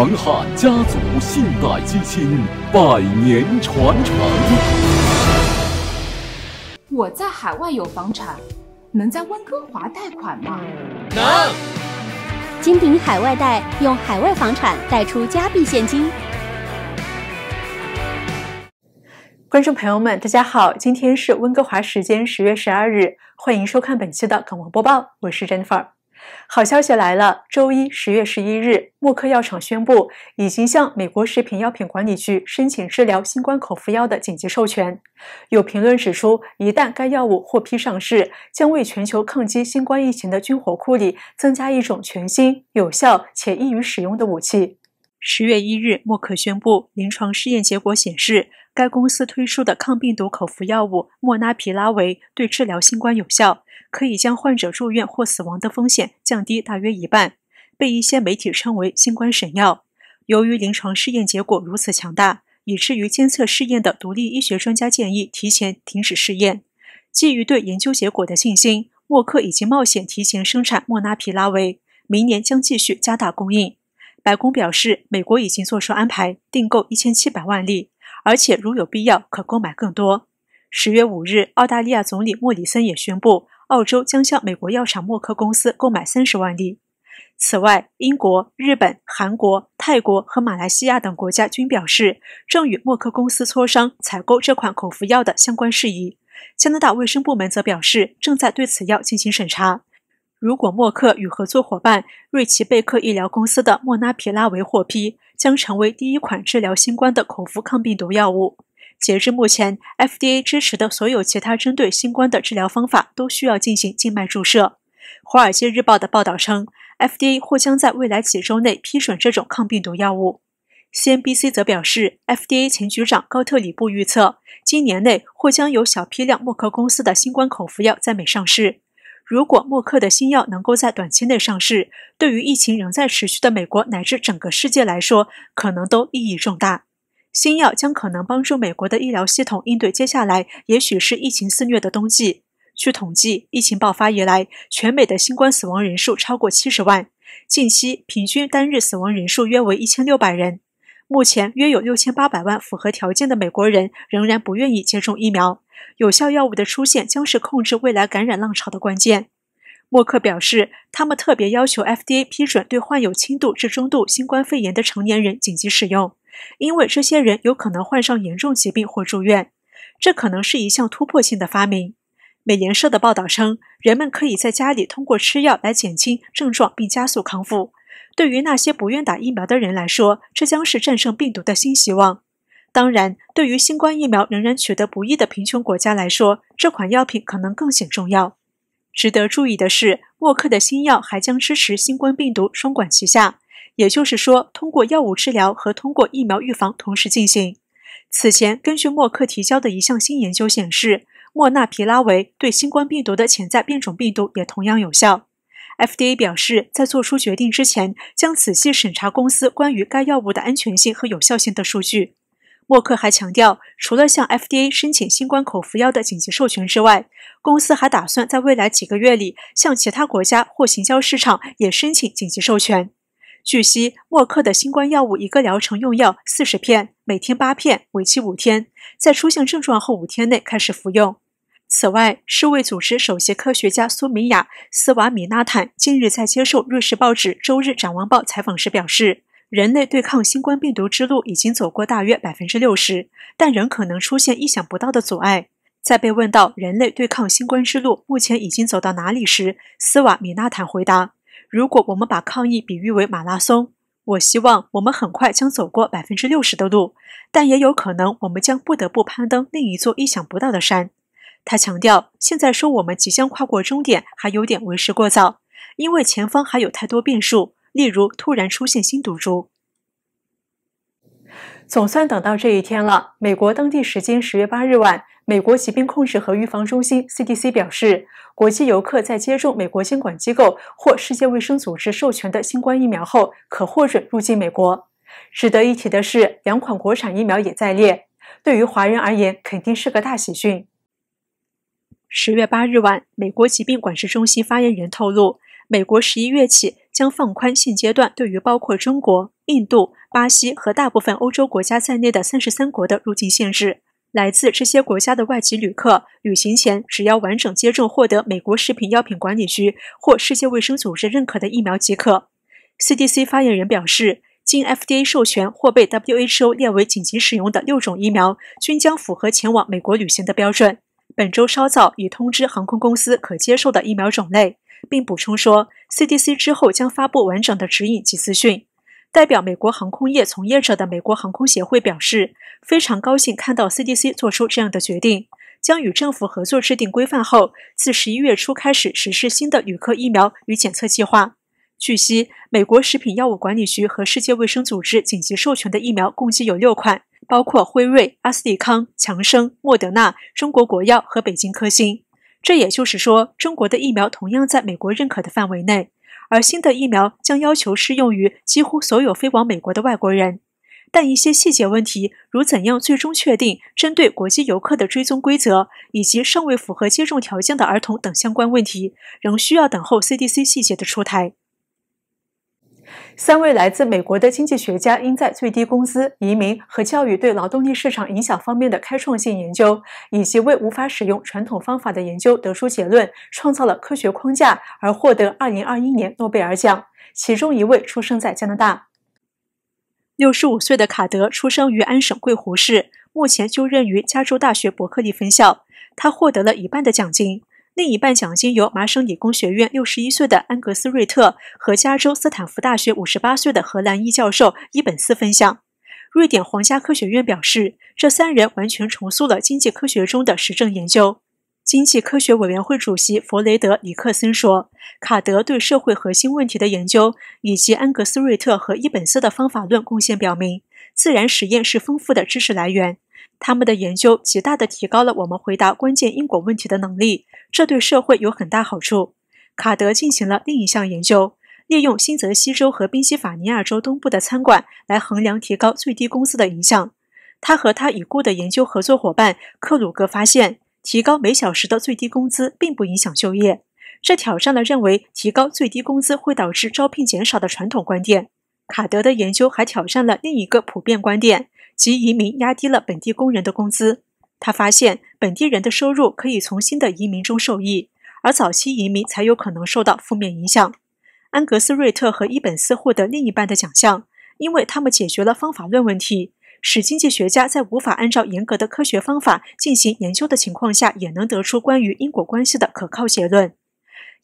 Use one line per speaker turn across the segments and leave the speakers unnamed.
恒汉家族信贷基金，百年传承。我在海外有房产，能在温哥华贷款吗？能。金鼎海外贷，用海外房产贷出加币现金。观众朋友们，大家好，今天是温哥华时间十月十二日，欢迎收看本期的港闻播报，我是 Jennifer。好消息来了！周一，十月十一日，默克药厂宣布已经向美国食品药品管理局申请治疗新冠口服药的紧急授权。有评论指出，一旦该药物获批上市，将为全球抗击新冠疫情的军火库里增加一种全新、有效且易于使用的武器。十月一日，默克宣布，临床试验结果显示，该公司推出的抗病毒口服药物莫拉皮拉韦对治疗新冠有效。可以将患者住院或死亡的风险降低大约一半，被一些媒体称为新冠神药。由于临床试验结果如此强大，以至于监测试验的独立医学专家建议提前停止试验。基于对研究结果的信心，默克已经冒险提前生产莫拉皮拉韦，明年将继续加大供应。白宫表示，美国已经做出安排，订购一千七百万例，而且如有必要可购买更多。十月五日，澳大利亚总理莫里森也宣布。澳洲将向美国药厂默克公司购买三十万粒。此外，英国、日本、韩国、泰国和马来西亚等国家均表示正与默克公司磋商采购这款口服药的相关事宜。加拿大卫生部门则表示正在对此药进行审查。如果默克与合作伙伴瑞奇贝克医疗公司的莫拉皮拉韦获批，将成为第一款治疗新冠的口服抗病毒药物。截至目前，FDA 支持的所有其他针对新冠的治疗方法都需要进行静脉注射。《华尔街日报》的报道称，FDA 或将在未来几周内批准这种抗病毒药物。CNBC 则表示，FDA 前局长高特里布预测，今年内或将有小批量默克公司的新冠口服药在美上市。如果默克的新药能够在短期内上市，对于疫情仍在持续的美国乃至整个世界来说，可能都意义重大。新药将可能帮助美国的医疗系统应对接下来也许是疫情肆虐的冬季。据统计，疫情爆发以来，全美的新冠死亡人数超过七十万，近期平均单日死亡人数约为一千六百人。目前，约有六千八百万符合条件的美国人仍然不愿意接种疫苗。有效药物的出现将是控制未来感染浪潮的关键。默克表示，他们特别要求 FDA 批准对患有轻度至中度新冠肺炎的成年人紧急使用。因为这些人有可能患上严重疾病或住院，这可能是一项突破性的发明。美联社的报道称，人们可以在家里通过吃药来减轻症状并加速康复。对于那些不愿打疫苗的人来说，这将是战胜病毒的新希望。当然，对于新冠疫苗仍然取得不易的贫穷国家来说，这款药品可能更显重要。值得注意的是，默克的新药还将支持新冠病毒双管齐下。也就是说，通过药物治疗和通过疫苗预防同时进行。此前，根据默克提交的一项新研究显示，莫纳皮拉韦对新冠病毒的潜在变种病毒也同样有效。FDA 表示，在做出决定之前，将仔细审查公司关于该药物的安全性和有效性的数据。默克还强调，除了向 FDA 申请新冠口服药的紧急授权之外，公司还打算在未来几个月里向其他国家或行销市场也申请紧急授权。据悉，默克的新冠药物一个疗程用药四十片，每天八片，为期五天，在出现症状后五天内开始服用。此外，世卫组织首席科学家苏米亚·斯瓦米纳坦近日在接受瑞士报纸《周日展望报》采访时表示，人类对抗新冠病毒之路已经走过大约百分之六十，但仍可能出现意想不到的阻碍。在被问到人类对抗新冠之路目前已经走到哪里时，斯瓦米纳坦回答。如果我们把抗疫比喻为马拉松，我希望我们很快将走过百分之六十的路，但也有可能我们将不得不攀登另一座意想不到的山。他强调，现在说我们即将跨过终点还有点为时过早，因为前方还有太多变数，例如突然出现新毒株。总算等到这一天了，美国当地时间十月八日晚。美国疾病控制和预防中心 （CDC） 表示，国际游客在接种美国监管机构或世界卫生组织授权的新冠疫苗后，可获准入境美国。值得一提的是，两款国产疫苗也在列。对于华人而言，肯定是个大喜讯。十月八日晚，美国疾病管制中心发言人透露，美国十一月起将放宽现阶段对于包括中国、印度、巴西和大部分欧洲国家在内的三十三国的入境限制。来自这些国家的外籍旅客，旅行前只要完整接种获得美国食品药品管理局或世界卫生组织认可的疫苗即可。CDC 发言人表示，经 FDA 授权或被 WHO 列为紧急使用的六种疫苗均将符合前往美国旅行的标准。本周稍早已通知航空公司可接受的疫苗种类，并补充说，CDC 之后将发布完整的指引及资讯。代表美国航空业从业者的美国航空协会表示，非常高兴看到 CDC 做出这样的决定，将与政府合作制定规范后，自十一月初开始实施新的旅客疫苗与检测计划。据悉，美国食品药物管理局和世界卫生组织紧急授权的疫苗共计有六款，包括辉瑞、阿斯利康、强生、莫德纳、中国国药和北京科兴。这也就是说，中国的疫苗同样在美国认可的范围内。而新的疫苗将要求适用于几乎所有飞往美国的外国人，但一些细节问题，如怎样最终确定针对国际游客的追踪规则，以及尚未符合接种条件的儿童等相关问题，仍需要等候 CDC 细节的出台。三位来自美国的经济学家因在最低工资、移民和教育对劳动力市场影响方面的开创性研究，以及为无法使用传统方法的研究得出结论创造了科学框架而获得2021年诺贝尔奖。其中一位出生在加拿大。65岁的卡德出生于安省贵湖市，目前就任于加州大学伯克利分校。他获得了一半的奖金。另一半奖金由麻省理工学院六十一岁的安格斯·瑞特和加州斯坦福大学五十八岁的荷兰裔教授伊本斯分享。瑞典皇家科学院表示，这三人完全重塑了经济科学中的实证研究。经济科学委员会主席弗雷德里克森说：“卡德对社会核心问题的研究，以及安格斯·瑞特和伊本斯的方法论贡献，表明自然实验是丰富的知识来源。”他们的研究极大地提高了我们回答关键因果问题的能力，这对社会有很大好处。卡德进行了另一项研究，利用新泽西州和宾夕法尼亚州东部的餐馆来衡量提高最低工资的影响。他和他已故的研究合作伙伴克鲁格发现，提高每小时的最低工资并不影响就业，这挑战了认为提高最低工资会导致招聘减少的传统观点。卡德的研究还挑战了另一个普遍观点。即移民压低了本地工人的工资。他发现本地人的收入可以从新的移民中受益，而早期移民才有可能受到负面影响。安格斯·瑞特和伊本斯获得另一半的奖项，因为他们解决了方法论问题，使经济学家在无法按照严格的科学方法进行研究的情况下，也能得出关于因果关系的可靠结论。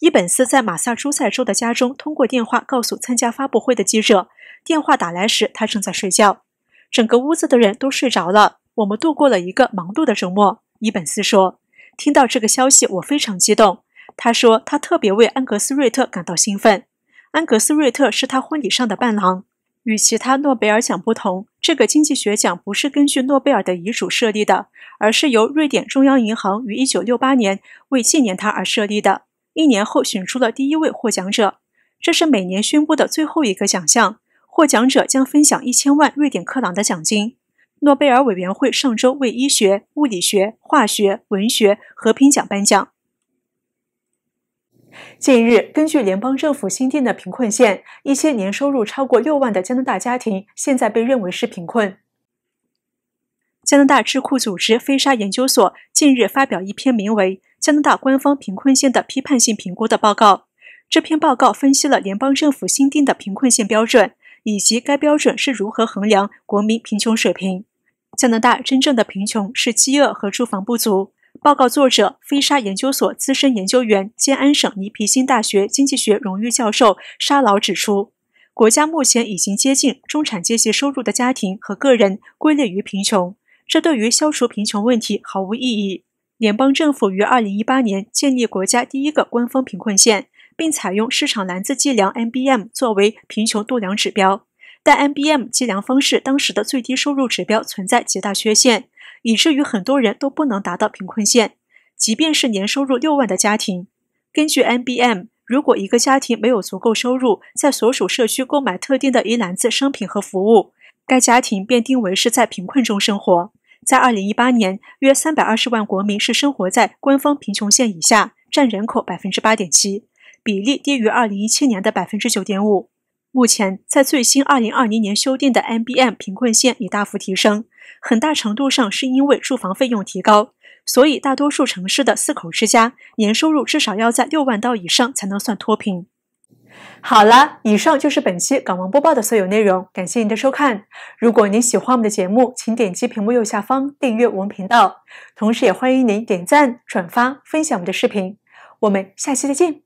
伊本斯在马萨诸塞州的家中通过电话告诉参加发布会的记者，电话打来时他正在睡觉。整个屋子的人都睡着了，我们度过了一个忙碌的周末。伊本斯说：“听到这个消息，我非常激动。”他说他特别为安格斯·瑞特感到兴奋。安格斯·瑞特是他婚礼上的伴郎。与其他诺贝尔奖不同，这个经济学奖不是根据诺贝尔的遗嘱设立的，而是由瑞典中央银行于1968年为纪念他而设立的。一年后，选出了第一位获奖者。这是每年宣布的最后一个奖项。获奖者将分享一千万瑞典克朗的奖金。诺贝尔委员会上周为医学、物理学、化学、文学和平奖颁奖。近日，根据联邦政府新定的贫困线，一些年收入超过六万的加拿大家庭现在被认为是贫困。加拿大智库组织飞沙研究所近日发表一篇名为《加拿大官方贫困线的批判性评估》的报告。这篇报告分析了联邦政府新定的贫困线标准。以及该标准是如何衡量国民贫穷水平？加拿大真正的贫穷是饥饿和住房不足。报告作者、飞沙研究所资深研究员兼安省尼皮辛大学经济学荣誉教授沙劳指出，国家目前已经接近中产阶级收入的家庭和个人归类于贫穷，这对于消除贫穷问题毫无意义。联邦政府于2018年建立国家第一个官方贫困县，并采用市场篮子计量 MBM 作为贫穷度量指标，但 MBM 计量方式当时的最低收入指标存在极大缺陷，以至于很多人都不能达到贫困线，即便是年收入六万的家庭。根据 MBM，如果一个家庭没有足够收入，在所属社区购买特定的一篮子商品和服务，该家庭便定为是在贫困中生活。在二零一八年，约三百二十万国民是生活在官方贫穷线以下，占人口百分之八点七。比例低于二零一七年的百分之九点五。目前，在最新二零二零年修订的 M B M 平困线已大幅提升，很大程度上是因为住房费用提高。所以，大多数城市的四口之家年收入至少要在六万刀以上才能算脱贫。好了，以上就是本期港王播报的所有内容。感谢您的收看。如果您喜欢我们的节目，请点击屏幕右下方订阅我们频道。同时，也欢迎您点赞、转发、分享我们的视频。我们下期再见。